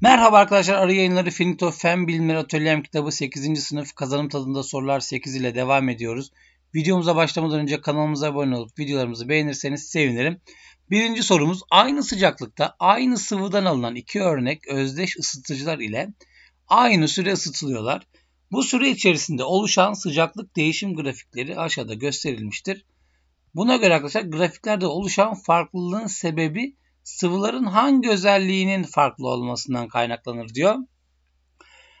Merhaba arkadaşlar. Arı Yayınları Finito Fen Bilimleri Atölyem kitabı 8. sınıf kazanım tadında sorular 8 ile devam ediyoruz. Videomuza başlamadan önce kanalımıza abone olup videolarımızı beğenirseniz sevinirim. Birinci sorumuz aynı sıcaklıkta aynı sıvıdan alınan iki örnek özdeş ısıtıcılar ile aynı süre ısıtılıyorlar. Bu süre içerisinde oluşan sıcaklık değişim grafikleri aşağıda gösterilmiştir. Buna göre arkadaşlar grafiklerde oluşan farklılığın sebebi sıvıların hangi özelliğinin farklı olmasından kaynaklanır diyor.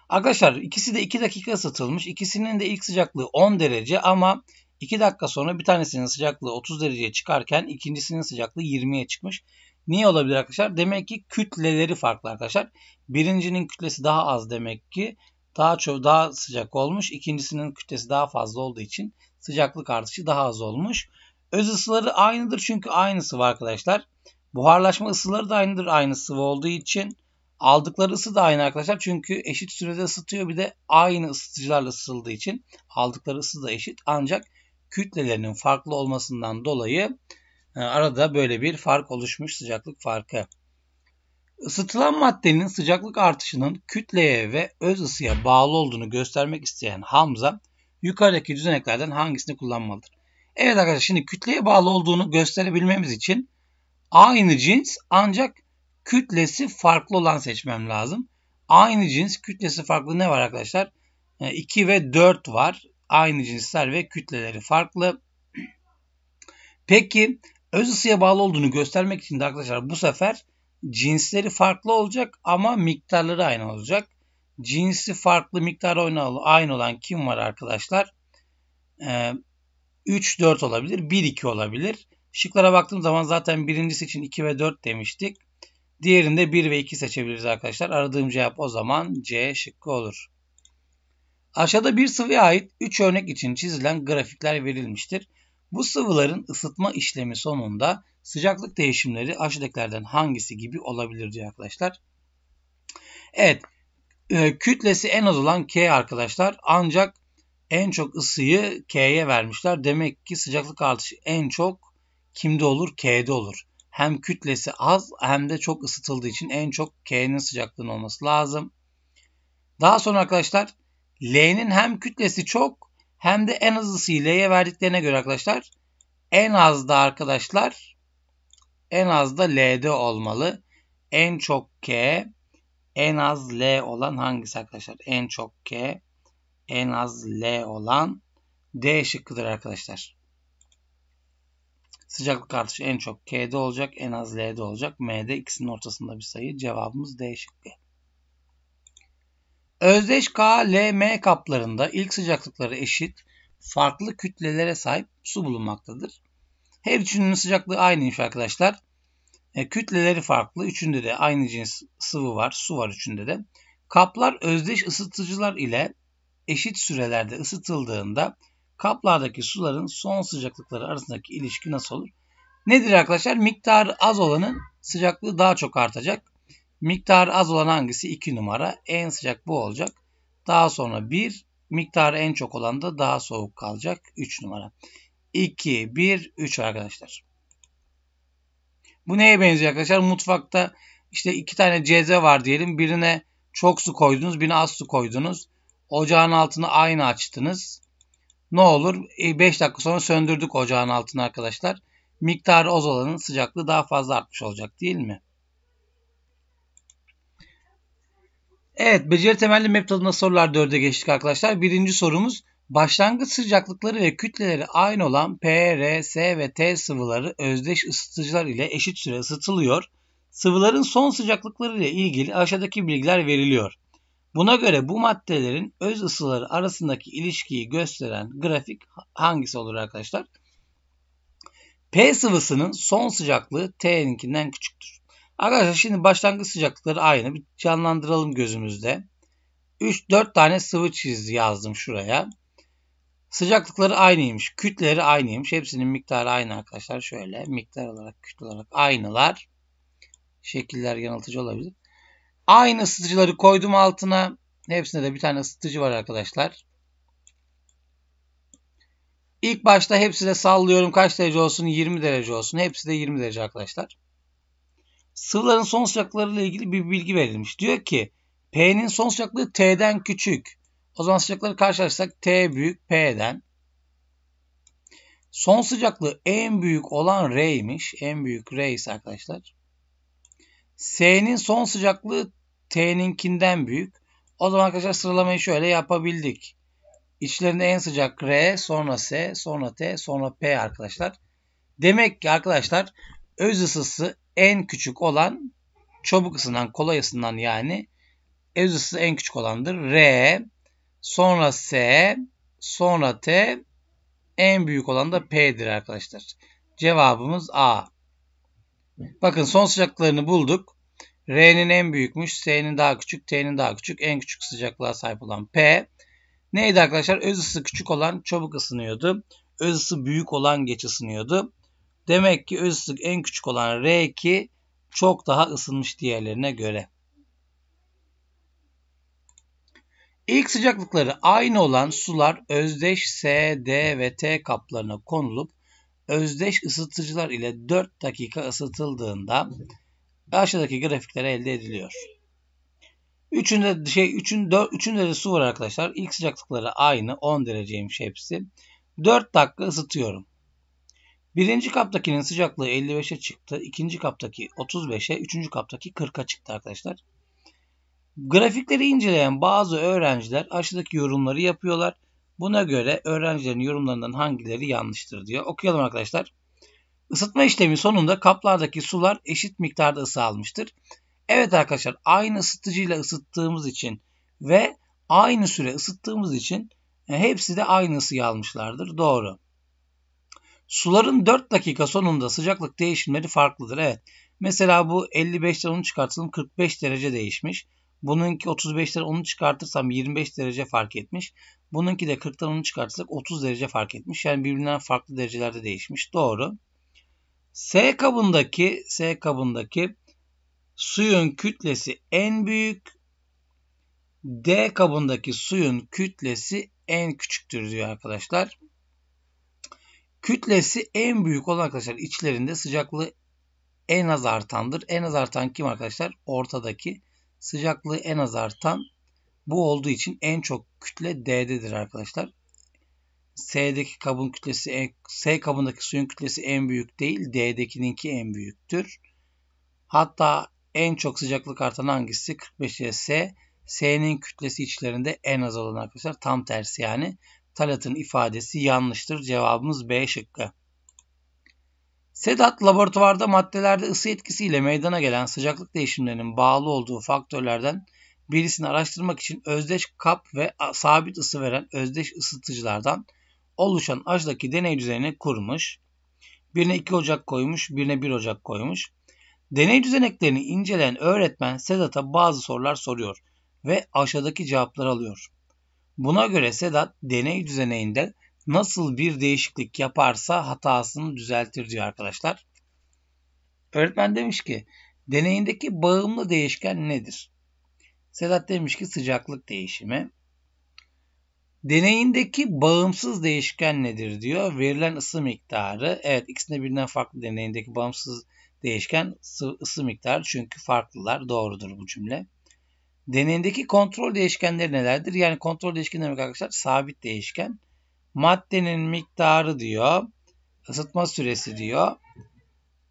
Arkadaşlar ikisi de 2 dakika ısıtılmış. İkisinin de ilk sıcaklığı 10 derece ama 2 dakika sonra bir tanesinin sıcaklığı 30 dereceye çıkarken ikincisinin sıcaklığı 20'ye çıkmış. Niye olabilir arkadaşlar? Demek ki kütleleri farklı arkadaşlar. Birincinin kütlesi daha az demek ki daha çok daha sıcak olmuş. İkincisinin kütlesi daha fazla olduğu için sıcaklık artışı daha az olmuş. Öz ısıları aynıdır çünkü aynı sıvı arkadaşlar. Buharlaşma ısıları da aynıdır aynı sıvı olduğu için. Aldıkları ısı da aynı arkadaşlar çünkü eşit sürede ısıtıyor bir de aynı ısıtıcılarla ısıtıldığı için aldıkları ısı da eşit ancak kütlelerinin farklı olmasından dolayı e, arada böyle bir fark oluşmuş sıcaklık farkı. Isıtılan maddenin sıcaklık artışının kütleye ve öz ısıya bağlı olduğunu göstermek isteyen Hamza yukarıdaki düzeneklerden hangisini kullanmalıdır? Evet arkadaşlar şimdi kütleye bağlı olduğunu gösterebilmemiz için aynı cins ancak kütlesi farklı olan seçmem lazım. Aynı cins kütlesi farklı ne var arkadaşlar? 2 e, ve 4 var. Aynı cinsler ve kütleleri farklı. Peki öz ısıya bağlı olduğunu göstermek için de arkadaşlar bu sefer Cinsleri farklı olacak ama miktarları aynı olacak. Cinsi farklı miktar aynı olan kim var arkadaşlar? Ee, 3-4 olabilir, 1-2 olabilir. Şıklara baktığım zaman zaten birincisi için 2 ve 4 demiştik. Diğerinde 1 ve 2 seçebiliriz arkadaşlar. Aradığım cevap o zaman C şıkkı olur. Aşağıda bir sıvıya ait 3 örnek için çizilen grafikler verilmiştir. Bu sıvıların ısıtma işlemi sonunda Sıcaklık değişimleri aşağıdakilerden hangisi gibi olabilir diye arkadaşlar. Evet e, kütlesi en az olan K arkadaşlar ancak en çok ısıyı K'ye vermişler. Demek ki sıcaklık artışı en çok kimde olur? K'de olur. Hem kütlesi az hem de çok ısıtıldığı için en çok K'nin sıcaklığının olması lazım. Daha sonra arkadaşlar L'nin hem kütlesi çok hem de en az ısıyı L'ye verdiklerine göre arkadaşlar en az da arkadaşlar en az da L'de olmalı. En çok K, en az L olan hangisi arkadaşlar? En çok K, en az L olan D şıkkıdır arkadaşlar. Sıcaklık artışı en çok K'de olacak, en az L'de olacak. M'de ikisinin ortasında bir sayı. Cevabımız D şıkkı. Özdeş K, L, M kaplarında ilk sıcaklıkları eşit farklı kütlelere sahip su bulunmaktadır. Her üçünün sıcaklığı aynıymış arkadaşlar. E, kütleleri farklı. Üçünde de aynı cins sıvı var. Su var üçünde de. Kaplar özdeş ısıtıcılar ile eşit sürelerde ısıtıldığında kaplardaki suların son sıcaklıkları arasındaki ilişki nasıl olur? Nedir arkadaşlar? Miktarı az olanın sıcaklığı daha çok artacak. Miktarı az olan hangisi? 2 numara. En sıcak bu olacak. Daha sonra 1. Miktarı en çok olan da daha soğuk kalacak. 3 numara. 2, 1, 3 arkadaşlar. Bu neye benziyor arkadaşlar? Mutfakta işte iki tane ceze var diyelim. Birine çok su koydunuz, birine az su koydunuz. Ocağın altını aynı açtınız. Ne olur? 5 e, dakika sonra söndürdük ocağın altını arkadaşlar. Miktarı oz olanın sıcaklığı daha fazla artmış olacak değil mi? Evet, beceri temelli map tadında sorular 4'e geçtik arkadaşlar. Birinci sorumuz Başlangıç sıcaklıkları ve kütleleri aynı olan P, R, S ve T sıvıları özdeş ısıtıcılar ile eşit süre ısıtılıyor. Sıvıların son sıcaklıkları ile ilgili aşağıdaki bilgiler veriliyor. Buna göre bu maddelerin öz ısıları arasındaki ilişkiyi gösteren grafik hangisi olur arkadaşlar? P sıvısının son sıcaklığı T'ninkinden küçüktür. Arkadaşlar şimdi başlangıç sıcaklıkları aynı. Bir canlandıralım gözümüzde. 3-4 tane sıvı çizdi yazdım şuraya. Sıcaklıkları aynıymış. Kütleri aynıymış. Hepsinin miktarı aynı arkadaşlar. Şöyle miktar olarak kütle olarak aynılar. Şekiller yanıltıcı olabilir. Aynı ısıtıcıları koydum altına. Hepsinde de bir tane ısıtıcı var arkadaşlar. İlk başta hepsine sallıyorum kaç derece olsun 20 derece olsun. Hepsi de 20 derece arkadaşlar. Sıvıların son sıcaklıkları ile ilgili bir bilgi verilmiş. Diyor ki P'nin son sıcaklığı T'den küçük. O zaman sıcakları karşılaştırsak T büyük P'den. Son sıcaklığı en büyük olan R'ymiş. En büyük R ise arkadaşlar. S'nin son sıcaklığı T'ninkinden büyük. O zaman arkadaşlar sıralamayı şöyle yapabildik. İçlerinde en sıcak R, sonra S, sonra T, sonra P arkadaşlar. Demek ki arkadaşlar öz ısısı en küçük olan çabuk ısınan, kolay ısınan yani öz ısısı en küçük olandır. R Sonra S, sonra T, en büyük olan da P'dir arkadaşlar. Cevabımız A. Bakın son sıcaklıklarını bulduk. R'nin en büyükmüş, S'nin daha küçük, T'nin daha küçük. En küçük sıcaklığa sahip olan P. Neydi arkadaşlar? Öz ısı küçük olan çabuk ısınıyordu. Öz ısı büyük olan geç ısınıyordu. Demek ki öz ısı en küçük olan R2 çok daha ısınmış diğerlerine göre. İlk sıcaklıkları aynı olan sular özdeş S, D ve T kaplarına konulup özdeş ısıtıcılar ile 4 dakika ısıtıldığında aşağıdaki grafikler elde ediliyor. Üçünde şey üçün, dör, üçünde de su var arkadaşlar. İlk sıcaklıkları aynı 10 dereceymiş hepsi. 4 dakika ısıtıyorum. Birinci kaptakinin sıcaklığı 55'e çıktı. ikinci kaptaki 35'e. Üçüncü kaptaki 40'a çıktı arkadaşlar. Grafikleri inceleyen bazı öğrenciler aşağıdaki yorumları yapıyorlar. Buna göre öğrencilerin yorumlarından hangileri yanlıştır diyor. Okuyalım arkadaşlar. Isıtma işlemi sonunda kaplardaki sular eşit miktarda ısı almıştır. Evet arkadaşlar aynı ısıtıcıyla ısıttığımız için ve aynı süre ısıttığımız için e, hepsi de aynı ısıyı almışlardır. Doğru. Suların 4 dakika sonunda sıcaklık değişimleri farklıdır. Evet. Mesela bu 55'ten onu çıkartalım 45 derece değişmiş. Bununki 35 lira onu çıkartırsam 25 derece fark etmiş. Bununki de 40'tan onu çıkartırsak 30 derece fark etmiş. Yani birbirinden farklı derecelerde değişmiş. Doğru. S kabındaki S kabındaki suyun kütlesi en büyük. D kabındaki suyun kütlesi en küçüktür diyor arkadaşlar. Kütlesi en büyük olan arkadaşlar içlerinde sıcaklığı en az artandır. En az artan kim arkadaşlar? Ortadaki sıcaklığı en az artan bu olduğu için en çok kütle D'dedir arkadaşlar. S'deki kabın kütlesi en, S kabındaki suyun kütlesi en büyük değil, D'dekininki en büyüktür. Hatta en çok sıcaklık artan hangisi? 45 S. S'nin kütlesi içlerinde en az olan arkadaşlar tam tersi yani. Talat'ın ifadesi yanlıştır. Cevabımız B şıkkı. Sedat laboratuvarda maddelerde ısı etkisiyle meydana gelen sıcaklık değişimlerinin bağlı olduğu faktörlerden birisini araştırmak için özdeş kap ve sabit ısı veren özdeş ısıtıcılardan oluşan aşdaki deney düzenini kurmuş. Birine 2 Ocak koymuş, birine 1 Ocak koymuş. Deney düzeneklerini inceleyen öğretmen Sedat'a bazı sorular soruyor ve aşağıdaki cevapları alıyor. Buna göre Sedat deney düzeneğinde nasıl bir değişiklik yaparsa hatasını düzeltir diyor arkadaşlar. Öğretmen demiş ki deneyindeki bağımlı değişken nedir? Sedat demiş ki sıcaklık değişimi. Deneyindeki bağımsız değişken nedir diyor. Verilen ısı miktarı. Evet ikisinde birinden farklı deneyindeki bağımsız değişken ısı miktarı. Çünkü farklılar. Doğrudur bu cümle. Deneyindeki kontrol değişkenleri nelerdir? Yani kontrol değişken demek arkadaşlar sabit değişken maddenin miktarı diyor, ısıtma süresi diyor,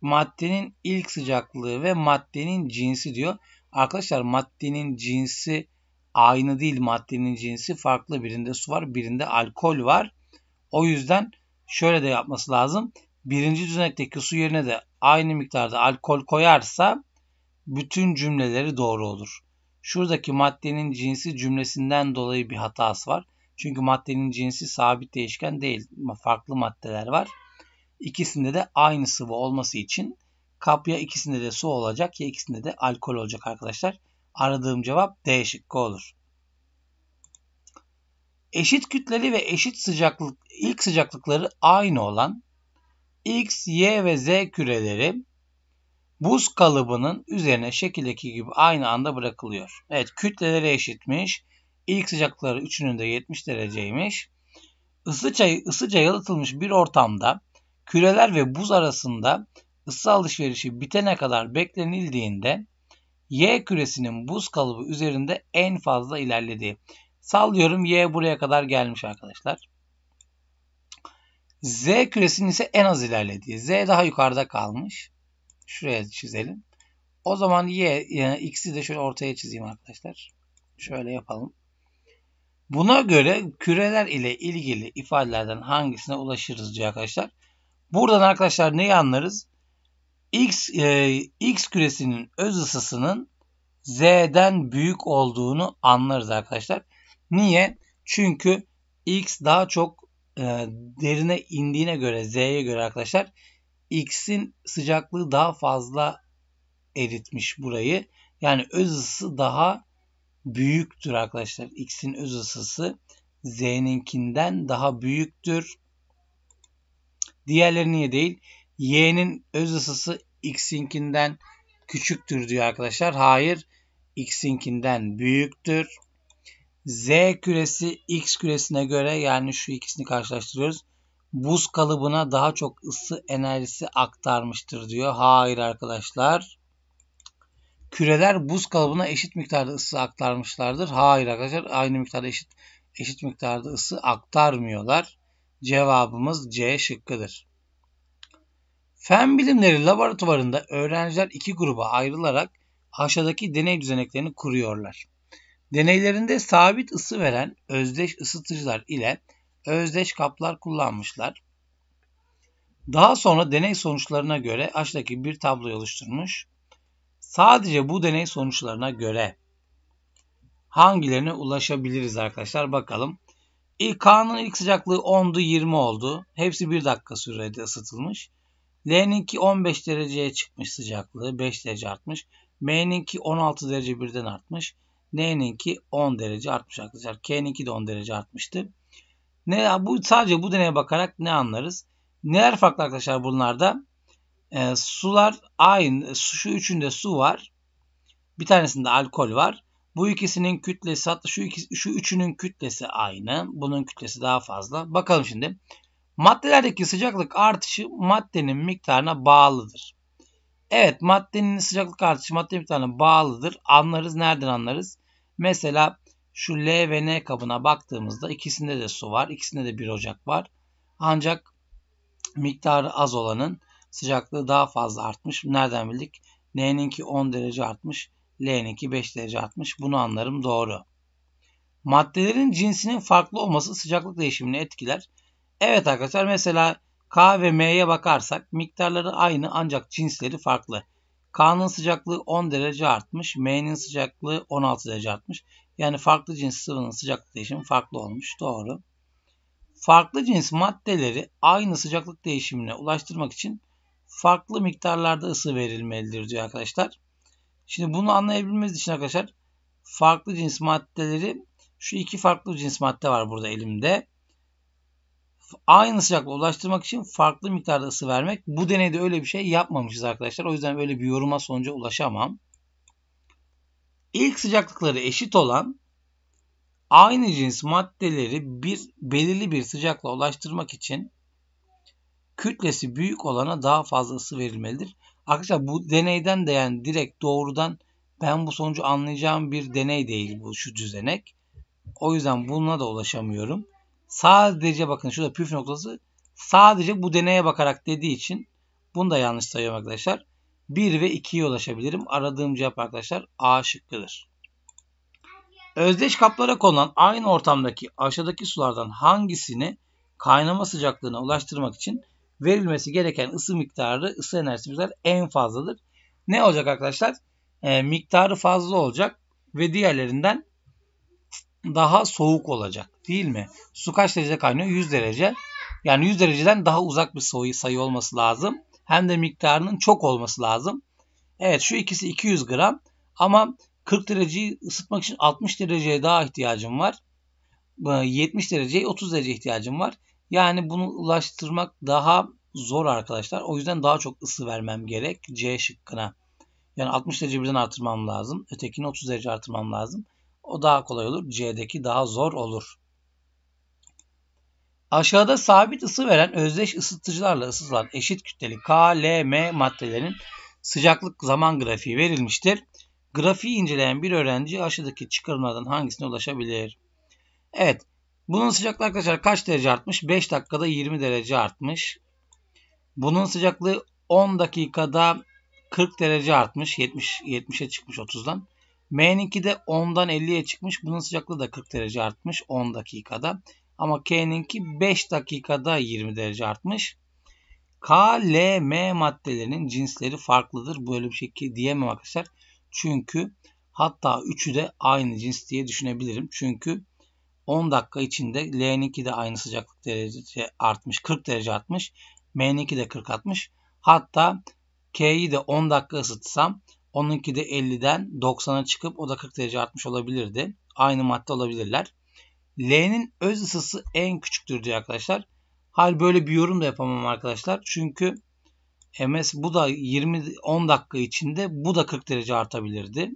maddenin ilk sıcaklığı ve maddenin cinsi diyor. Arkadaşlar maddenin cinsi aynı değil maddenin cinsi farklı birinde su var birinde alkol var. O yüzden şöyle de yapması lazım. Birinci düzenekteki su yerine de aynı miktarda alkol koyarsa bütün cümleleri doğru olur. Şuradaki maddenin cinsi cümlesinden dolayı bir hatası var. Çünkü maddenin cinsi sabit değişken değil. Farklı maddeler var. İkisinde de aynı sıvı olması için kapya ikisinde de su olacak ya ikisinde de alkol olacak arkadaşlar. Aradığım cevap D şıkkı olur. Eşit kütleli ve eşit sıcaklık ilk sıcaklıkları aynı olan X, Y ve Z küreleri buz kalıbının üzerine şekildeki gibi aynı anda bırakılıyor. Evet kütleleri eşitmiş. İlk sıcaklıkları üçünün de 70 dereceymiş. Isıca, ısıca yalıtılmış bir ortamda küreler ve buz arasında ısı alışverişi bitene kadar beklenildiğinde Y küresinin buz kalıbı üzerinde en fazla ilerlediği. Sallıyorum Y buraya kadar gelmiş arkadaşlar. Z küresinin ise en az ilerlediği. Z daha yukarıda kalmış. Şuraya çizelim. O zaman Y, yani X'i de şöyle ortaya çizeyim arkadaşlar. Şöyle yapalım. Buna göre küreler ile ilgili ifadelerden hangisine ulaşırız diyor arkadaşlar. Buradan arkadaşlar neyi anlarız? X, e, X küresinin öz ısısının Z'den büyük olduğunu anlarız arkadaşlar. Niye? Çünkü X daha çok e, derine indiğine göre Z'ye göre arkadaşlar X'in sıcaklığı daha fazla eritmiş burayı. Yani öz ısı daha büyüktür arkadaşlar. X'in öz ısısı Z'ninkinden daha büyüktür. Diğerleri niye değil? Y'nin öz ısısı X'inkinden küçüktür diyor arkadaşlar. Hayır. X'inkinden büyüktür. Z küresi X küresine göre yani şu ikisini karşılaştırıyoruz. Buz kalıbına daha çok ısı enerjisi aktarmıştır diyor. Hayır arkadaşlar küreler buz kalıbına eşit miktarda ısı aktarmışlardır. Hayır arkadaşlar aynı miktarda eşit eşit miktarda ısı aktarmıyorlar. Cevabımız C şıkkıdır. Fen bilimleri laboratuvarında öğrenciler iki gruba ayrılarak aşağıdaki deney düzeneklerini kuruyorlar. Deneylerinde sabit ısı veren özdeş ısıtıcılar ile özdeş kaplar kullanmışlar. Daha sonra deney sonuçlarına göre aşağıdaki bir tablo oluşturmuş. Sadece bu deney sonuçlarına göre hangilerine ulaşabiliriz arkadaşlar bakalım. İlk K'nın ilk sıcaklığı 10'du 20 oldu. Hepsi 1 dakika sürede ısıtılmış. L'ninki 15 dereceye çıkmış sıcaklığı 5 derece artmış. M'ninki 16 derece birden artmış. N'ninki 10 derece artmış arkadaşlar. K'ninki de 10 derece artmıştı. Ne bu sadece bu deneye bakarak ne anlarız? Neler farklı arkadaşlar bunlarda? E, sular aynı. Şu üçünde su var. Bir tanesinde alkol var. Bu ikisinin kütlesi hatta şu, iki, şu üçünün kütlesi aynı. Bunun kütlesi daha fazla. Bakalım şimdi. Maddelerdeki sıcaklık artışı maddenin miktarına bağlıdır. Evet maddenin sıcaklık artışı madde miktarına bağlıdır. Anlarız. Nereden anlarız? Mesela şu L ve N kabına baktığımızda ikisinde de su var. ikisinde de bir Ocak var. Ancak miktarı az olanın sıcaklığı daha fazla artmış. Nereden bildik? N'ninki 10 derece artmış. L'ninki 5 derece artmış. Bunu anlarım doğru. Maddelerin cinsinin farklı olması sıcaklık değişimini etkiler. Evet arkadaşlar mesela K ve M'ye bakarsak miktarları aynı ancak cinsleri farklı. K'nın sıcaklığı 10 derece artmış. M'nin sıcaklığı 16 derece artmış. Yani farklı cins sıvının sıcaklık değişimi farklı olmuş. Doğru. Farklı cins maddeleri aynı sıcaklık değişimine ulaştırmak için farklı miktarlarda ısı verilmelidir diyor arkadaşlar. Şimdi bunu anlayabilmemiz için arkadaşlar farklı cins maddeleri şu iki farklı cins madde var burada elimde. Aynı sıcaklığa ulaştırmak için farklı miktarda ısı vermek. Bu deneyde öyle bir şey yapmamışız arkadaşlar. O yüzden böyle bir yoruma sonuca ulaşamam. İlk sıcaklıkları eşit olan aynı cins maddeleri bir belirli bir sıcaklığa ulaştırmak için kütlesi büyük olana daha fazla ısı verilmelidir. Arkadaşlar bu deneyden de yani direkt doğrudan ben bu sonucu anlayacağım bir deney değil bu şu düzenek. O yüzden buna da ulaşamıyorum. Sadece bakın şurada püf noktası sadece bu deneye bakarak dediği için bunu da yanlış sayıyorum arkadaşlar. 1 ve 2'ye ulaşabilirim. Aradığım cevap arkadaşlar A şıkkıdır. Özdeş kaplara konulan aynı ortamdaki aşağıdaki sulardan hangisini kaynama sıcaklığına ulaştırmak için verilmesi gereken ısı miktarı ısı enerjisi miktarı en fazladır. Ne olacak arkadaşlar? E, miktarı fazla olacak ve diğerlerinden daha soğuk olacak değil mi? Su kaç derece kaynıyor? 100 derece. Yani 100 dereceden daha uzak bir sayı, sayı olması lazım. Hem de miktarının çok olması lazım. Evet şu ikisi 200 gram ama 40 dereceyi ısıtmak için 60 dereceye daha ihtiyacım var. 70 dereceye 30 derece ihtiyacım var. Yani bunu ulaştırmak daha zor arkadaşlar. O yüzden daha çok ısı vermem gerek C şıkkına. Yani 60 derece birden artırmam lazım. Ötekini 30 derece artırmam lazım. O daha kolay olur. C'deki daha zor olur. Aşağıda sabit ısı veren özdeş ısıtıcılarla ısıtılan eşit kütleli K, L, M maddelerin sıcaklık zaman grafiği verilmiştir. Grafiği inceleyen bir öğrenci aşağıdaki çıkarımlardan hangisine ulaşabilir? Evet, bunun sıcaklığı arkadaşlar kaç derece artmış? 5 dakikada 20 derece artmış. Bunun sıcaklığı 10 dakikada 40 derece artmış. 70 70'e çıkmış 30'dan. M'ninki de 10'dan 50'ye çıkmış. Bunun sıcaklığı da 40 derece artmış 10 dakikada. Ama K'ninki 5 dakikada 20 derece artmış. K, L, M maddelerinin cinsleri farklıdır. Böyle bir şekilde diyemem arkadaşlar. Çünkü hatta üçü de aynı cins diye düşünebilirim. Çünkü 10 dakika içinde L'ninki de aynı sıcaklık derece artmış. 40 derece artmış. M'ninki de 40 artmış. Hatta K'yi de 10 dakika ısıtsam onunki de 50'den 90'a çıkıp o da 40 derece artmış olabilirdi. Aynı madde olabilirler. L'nin öz ısısı en küçüktür diyor arkadaşlar. Hal böyle bir yorum da yapamam arkadaşlar. Çünkü MS bu da 20 10 dakika içinde bu da 40 derece artabilirdi.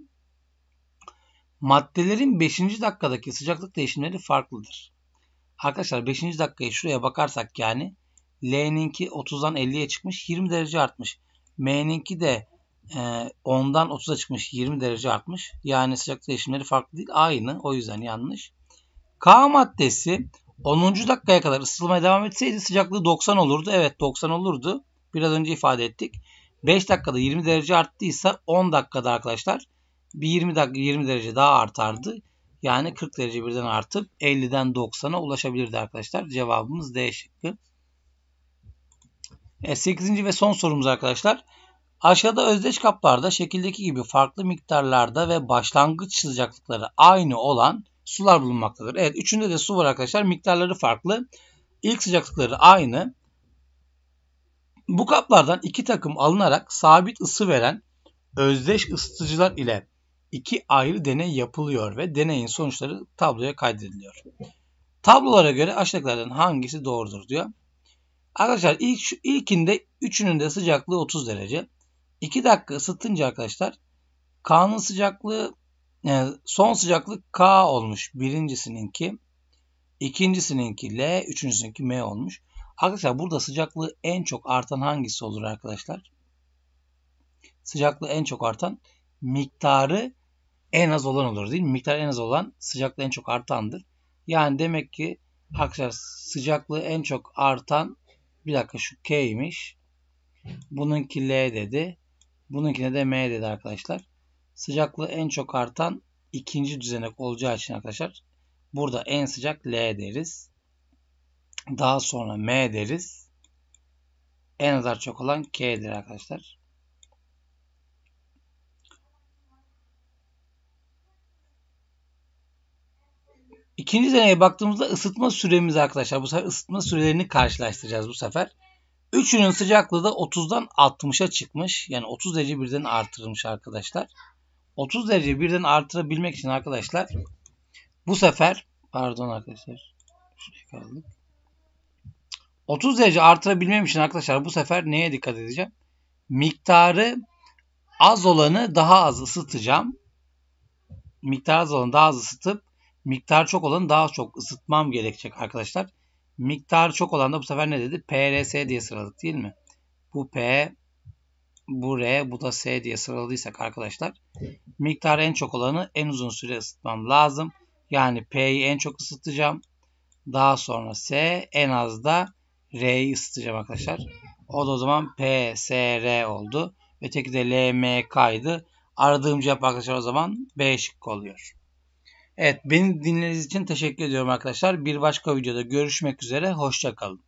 Maddelerin 5. dakikadaki sıcaklık değişimleri farklıdır. Arkadaşlar 5. dakikaya şuraya bakarsak yani L'ninki 30'dan 50'ye çıkmış 20 derece artmış. M'ninki de e, 10'dan 30'a çıkmış 20 derece artmış. Yani sıcaklık değişimleri farklı değil aynı o yüzden yanlış. K maddesi 10. dakikaya kadar ısıtılmaya devam etseydi sıcaklığı 90 olurdu. Evet 90 olurdu. Biraz önce ifade ettik. 5 dakikada 20 derece arttıysa 10 dakikada arkadaşlar bir 20 dakika 20 derece daha artardı. Yani 40 derece birden artıp 50'den 90'a ulaşabilirdi arkadaşlar. Cevabımız D şıkkı. E, 8. ve son sorumuz arkadaşlar. Aşağıda özdeş kaplarda şekildeki gibi farklı miktarlarda ve başlangıç sıcaklıkları aynı olan sular bulunmaktadır. Evet üçünde de su var arkadaşlar. Miktarları farklı. İlk sıcaklıkları aynı. Bu kaplardan iki takım alınarak sabit ısı veren özdeş ısıtıcılar ile iki ayrı deney yapılıyor ve deneyin sonuçları tabloya kaydediliyor. Tablolara göre aşağıdakilerden hangisi doğrudur diyor. Arkadaşlar ilk ilkinde üçünün de sıcaklığı 30 derece. 2 dakika ısıtınca arkadaşlar K'nın sıcaklığı yani son sıcaklık K olmuş. Birincisininki, ikincisininki L, üçüncüsüninki M olmuş. Arkadaşlar burada sıcaklığı en çok artan hangisi olur arkadaşlar? Sıcaklığı en çok artan miktarı en az olan olur değil mi? Miktar en az olan sıcaklığı en çok artandır. Yani demek ki arkadaşlar sıcaklığı en çok artan bir dakika şu K'ymiş. Bununki L dedi. Bununkine de M dedi arkadaşlar. Sıcaklığı en çok artan ikinci düzenek olacağı için arkadaşlar burada en sıcak L deriz. Daha sonra M deriz. En azar çok olan K'dir arkadaşlar. İkinci deneye baktığımızda ısıtma süremiz arkadaşlar. Bu sefer ısıtma sürelerini karşılaştıracağız bu sefer. Üçünün sıcaklığı da 30'dan 60'a çıkmış. Yani 30 derece birden artırılmış arkadaşlar. 30 derece birden artırabilmek için arkadaşlar bu sefer pardon arkadaşlar şuraya kaldık. 30 derece artırabilmem için arkadaşlar bu sefer neye dikkat edeceğim? Miktarı az olanı daha az ısıtacağım. Miktarı az olanı daha az ısıtıp Miktar çok olanı daha çok ısıtmam gerekecek arkadaşlar. Miktar çok olan da bu sefer ne dedi? PRS diye sıraladık değil mi? Bu P, bu R, bu da S diye sıraladıysak arkadaşlar. miktar en çok olanı en uzun süre ısıtmam lazım. Yani P'yi en çok ısıtacağım. Daha sonra S, en az da R'yi ısıtacağım arkadaşlar. O da o zaman P, S, R oldu. Öteki de L, M, K'ydı. Aradığım cevap arkadaşlar o zaman B şıkkı oluyor. Evet beni dinlediğiniz için teşekkür ediyorum arkadaşlar. Bir başka videoda görüşmek üzere. Hoşçakalın.